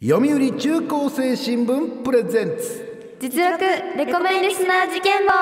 読売中高生新聞プレゼンツ実力レコメンリスナー事件簿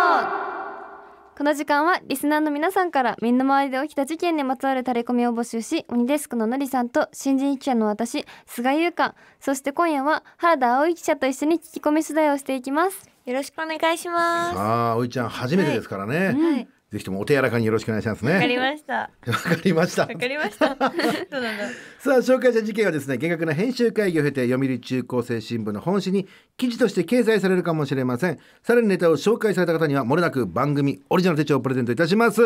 この時間はリスナーの皆さんから身の回りで起きた事件にまつわるタレコミを募集し鬼デスクののりさんと新人記者の私菅優香そして今夜は原田葵記者と一緒に聞き込み取材をしていきますよろしくお願いしますさあ葵ちゃん初めてですからね、はいはいぜひともお手柔らかによろしくお願いしますね。わかりました。わかりました。わかりました。そうなんだ。さあ、紹介した事件はですね、厳格な編集会議を経て、読売中高生新聞の本誌に記事として掲載されるかもしれません。さらにネタを紹介された方には、もれなく番組オリジナル手帳をプレゼントいたします。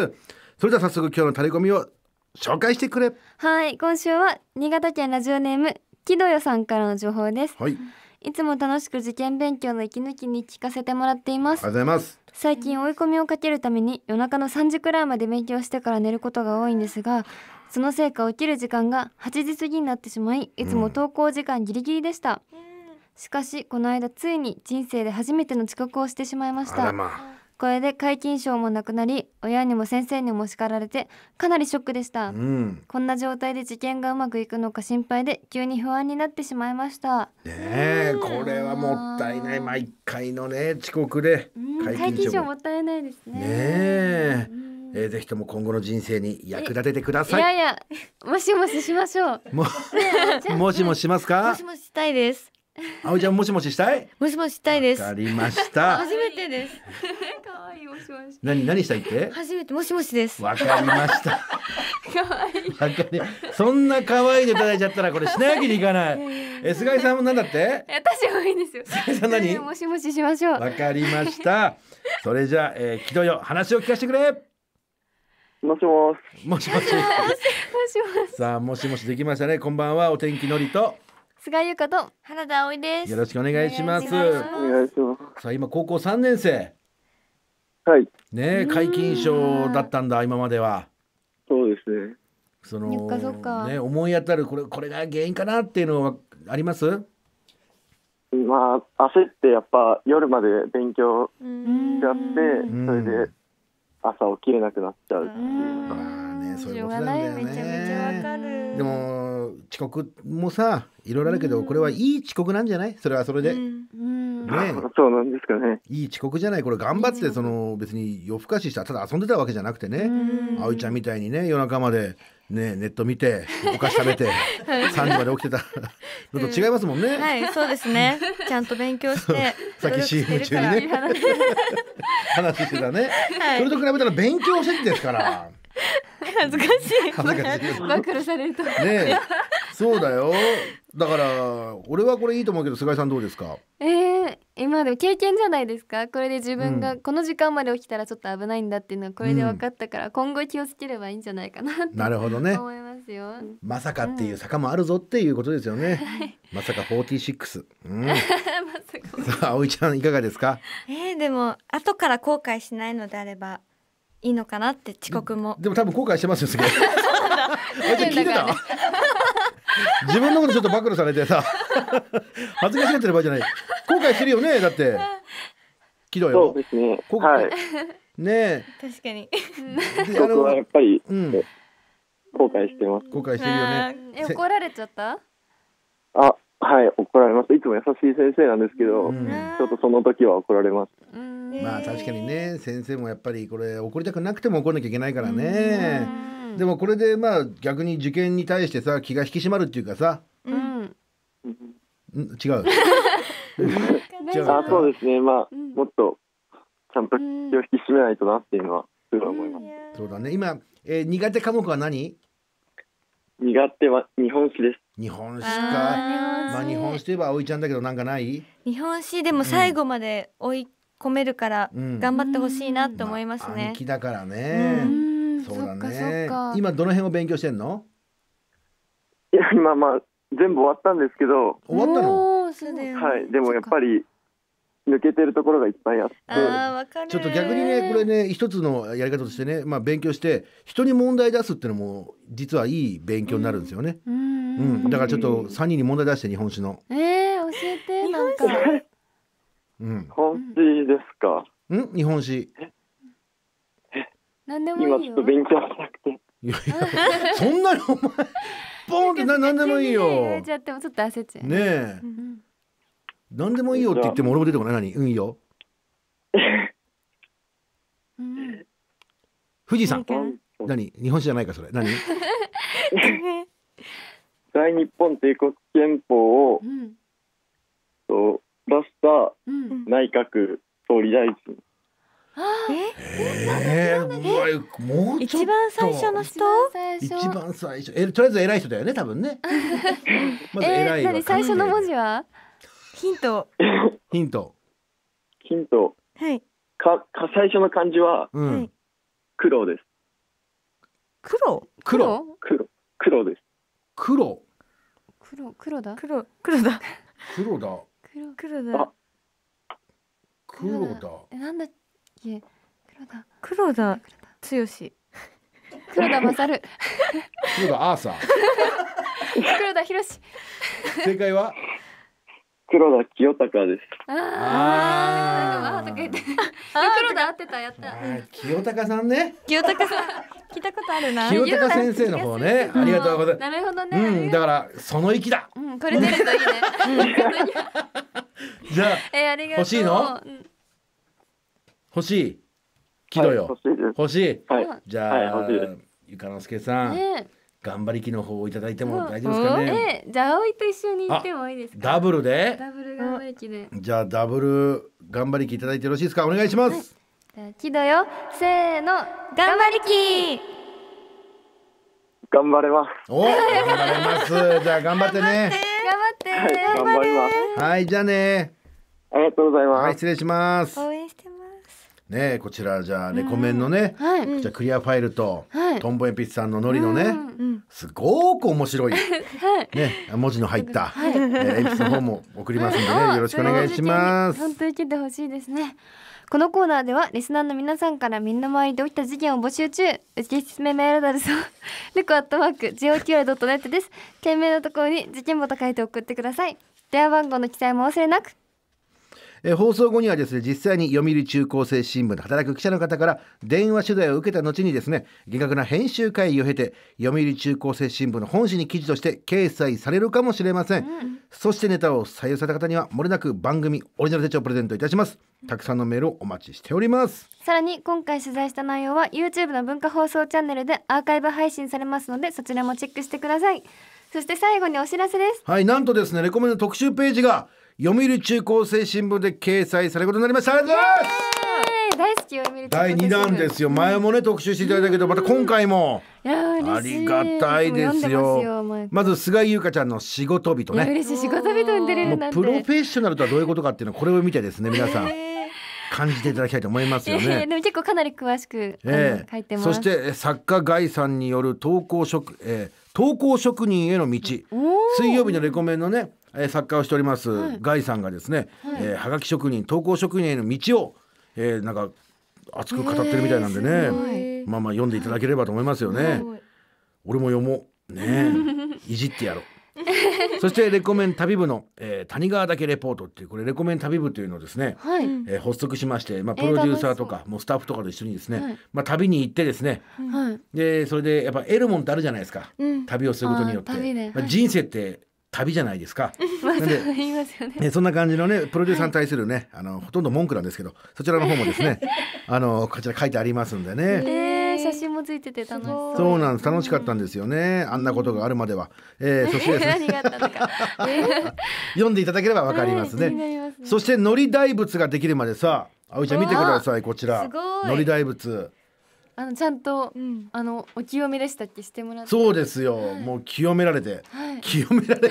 それでは早速今日のタレコミを紹介してくれ。はい、今週は新潟県ラジオネーム、木戸よさんからの情報です。はい。いつも楽しく受験勉強の息抜きに聞かせてもらっています。ありがとうございます。最近追い込みをかけるために夜中の3時くらいまで勉強してから寝ることが多いんですがそのせいか起きる時間が8時過ぎになってしまいいつも登校時間ギリギリでした、うん、しかしこの間ついに人生で初めての遅刻をしてしまいました、まあ、これで皆勤賞もなくなり親にも先生にも叱られてかなりショックでした、うん、こんな状態で受験がうまくいくのか心配で急に不安になってしまいましたねえ、うん、これはもったいない毎回のね遅刻で皆勤賞もったいないですね。ねえ、えー、ぜひとも今後の人生に役立ててください。いやいや、もしもししましょう。も、もしもしますか。もしもししたいです。あおちゃんもしもししたい？もしもししたいです。わかりました。初めてです。可 愛いもしもし。何何したいって？初めてもしもしです。わかりました。可愛い。わかり。そんな可愛いでいただいちゃったらこれしなやきにいかない。え菅井さんもなんだって？私多いんですよ。菅井さん何？もしもししましょう。わかりました。それじゃあ、えー、木戸よ話を聞かせてくれ。もしもし。もしもし。もしもし。さあもしもしできましたね。こんばんはお天気のりと。菅井優香と原田葵ですよろしくお願いしますお願いしますさあ今高校三年生はいね皆勤賞だったんだ今まではそうですねそのね思い当たるこれこれが原因かなっていうのはありますまあ焦ってやっぱ夜まで勉強しちってそれで朝起きれなくなっちゃうっていうああ、ねそういうこめちゃわかる。でも遅刻もさいろいろあるけど、これはいい遅刻なんじゃないそれはそれで、うんね そうなんですかねいい遅刻じゃないこれ頑張ってその別に夜更かししたただ遊んでたわけじゃなくてね葵ちゃんみたいにね夜中まで。ね、ネット見てお菓子食べて 三時まで起きてたちょっと違いますもんね、うん、はいそうですねちゃんと勉強して さっき CM 中にね話してたね、はい、それと比べたら勉強してるんですから恥ずかしい。恥ずかしい暴露されると。ねそうだよ。だから俺はこれいいと思うけど菅井さんどうですか。えー、今でも経験じゃないですか。これで自分がこの時間まで起きたらちょっと危ないんだっていうのはこれで分かったから、うん、今後気をつければいいんじゃないかななるほどね。思いますよ。まさかっていう坂もあるぞっていうことですよね。うん、まさかフォーテ46。うん。さあ葵ちゃんいかがですか。えー、でも後から後悔しないのであれば。いいのかなって遅刻もでも多分後悔してますよすげえ聞いてた自分のことちょっと暴露されてさ恥ずかしがってる場合じゃない後悔してるよねだってひどよそうですねはいね確かに僕はやっぱり、うん、後悔してます後悔してるよね怒られちゃったあはい怒られますいつも優しい先生なんですけど、うん、ちょっとその時は怒られます、まあ確かにね先生もやっぱりこれ怒りたくなくても怒らなきゃいけないからね、でもこれでまあ逆に受験に対してさ気が引き締まるっていうかさ、うん、違う違 うあそうですねまあ、もっとちゃんと気を引き締めないとなっていうのはすごい思います、そうだね今、えー、苦手科目は何苦手は日本史です日本史かまあ日本史といえば葵ちゃんだけどなんかない日本史でも最後まで追い込めるから頑張ってほしいなと思いますね、うんまあ、だからね、うそうだね今どの辺を勉強してんのいや今まあ全部終わったんですけど終わったのはいでもやっぱり抜けてるところがいっぱいあってちょっと逆にねこれね一つのやり方としてね、まあ、勉強して人に問題出すっていうのも実はいい勉強になるんですよね、うん、うん、だからちょっと3人に問題出して日本史のえー、教えてなんかうん、日本史ですかうん日本史何でも今ちょっと勉強しなくていやいやそんなにお前ポンって何でもいいよ。ねえ。何でもいいよって言っても俺も出てこない何運よ富士山何日本史じゃないかそれ何大日本帝国憲法を、うん、と出した内閣総理大臣、うんえー、えー、もう一番最初の人一番最初えとりあえず偉い人だよね多分ね まず偉い最初の文字はヒント。ヒント。ヒント。はい。か、か、最初の漢字は。うん。黒です。黒。黒。黒。黒です。黒。黒黒だ黒黒だ黒だ黒黒だ黒だえなんだっけ黒だ黒だ強し黒田勝黒田アーサー黒田博正解は黒田清隆です。ああ、とか言って。黒田あってた、やった。清隆さんね。清隆さん。聞 いたことあるな。清隆先生の方ね、ありがとうございます。なるほどね。うん、だから、その息だ。うん、これ出るといいね。じゃあ、えありがとう。欲しいの。欲しい。木戸よ。欲しい。欲しい。じゃあ、ゆかのすけさん。ね頑張り機の方をいただいても大丈夫ですかね。えじゃあ葵と一緒に行ってもいいですか。ダブルで。ダブル頑張り機で。じゃあダブル頑張り機いただいてよろしいですか。お願いします。はい、だよ。せーの頑張り機。頑張れます。お頑張れます。じゃあ頑張ってね。頑張って。頑張ります。はいじゃあね。ありがとうございます。はい失礼します。応援してねこちらじゃあレコメンのね、はい、じゃクリアファイルと、はい、トンボエピスさんのノリのね、すごく面白い、はい、ね文字の入った、はい、えー、エピスの方も送りますんでねよろしくお願いします。本当に来てほしいですね。このコーナーではリスナーの皆さんからみんな周りで起きた事件を募集中受け進めメールダルソレコアットマーク JOQI.net です件名のところに事件簿と書いて送ってください電話番号の記載も忘れなくえ放送後にはですね実際に読売中高生新聞で働く記者の方から電話取材を受けた後にですね厳格な編集会議を経て読売中高生新聞の本誌に記事として掲載されるかもしれません、うん、そしてネタを採用された方にはもれなく番組オリジナル手帳をプレゼントいたしますたくさんのメールをお待ちしておりますさらに今回取材した内容は YouTube の文化放送チャンネルでアーカイブ配信されますのでそちらもチェックしてくださいそして最後にお知らせですはいなんとですねレコメンド特集ページが読売中高生新聞で掲載されることになりました。ありがとうございます。大好き読売第2弾ですよ、うん、前もね特集していただいたけどまた今回もありがたいですよまず菅井優香ちゃんの仕事人ね嬉しい仕事人に出れるなんプロフェッショナルとはどういうことかっていうのこれを見てですね皆さん、感じていただきたいと思いますよね。でも結構かなり詳しく、えー、書いてます。そして作家ガイさんによる投稿職、えー、投稿職人への道水曜日のレコメンのね、えー、作家をしております、ガイさんがですね、はがき職人投稿職人への道を、えなんか熱く語ってるみたいなんでね、まあまあ読んでいただければと思いますよね。俺も読もうね いじってやろう。そしてレコメン旅部の、えー、谷川岳レポートっていうこれレコメン旅部というのをですね、はい、えー、発足しまして、まあ、プロデューサーとかもうスタッフとかと一緒にですね、はい、まあ、旅に行ってですね、はい、でそれでやっぱ得るもんってあるじゃないですか、うん、旅をすることによって。まあ、人生って旅じゃないですか。なんで、ね、そんな感じのね、プロデューサーに対するね、あの、ほとんど文句なんですけど、そちらの方もですね、あの、こちら書いてありますんでね。えー信もついてて楽しそう。そうなんです。楽しかったんですよね。あんなことがあるまでは。えー、そして 何があったのか 読んでいただければわかりますね。そしてのり大仏ができるまでさ、あおちゃん見てくださいこちら。のり大仏。あのちゃんと、うん、あのお清めでしたっけしてもらってそうですよ、もう清められて、清められて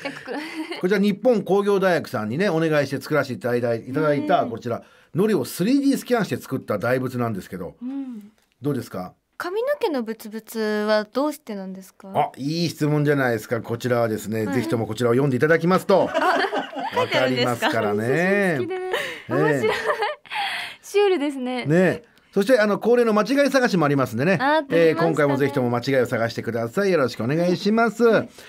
こちら日本工業大学さんにねお願いして作らせていただいたこちらのりを 3D スキャンして作った大仏なんですけど、うどうですか髪の毛のブツブツはどうしてなんですかあいい質問じゃないですかこちらはですね、はい、ぜひともこちらを読んでいただきますと わかりますからね面白い、えー、シュールですねねそしてあの恒例の間違い探しもありますんでね、ねえー、今回もぜひとも間違いを探してください。よろしくお願いします。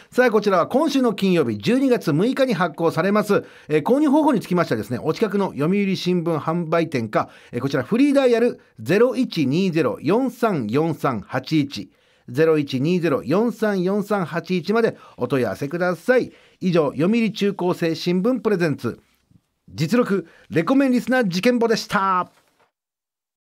さあこちらは今週の金曜日12月6日に発行されます、えー、購入方法につきましてはですね、お近くの読売新聞販売店か、えー、こちらフリーダイヤル0120-434381 0120-434381までお問い合わせください。以上、読売中高生新聞プレゼンツ、実録レコメンリスナー事件簿でした。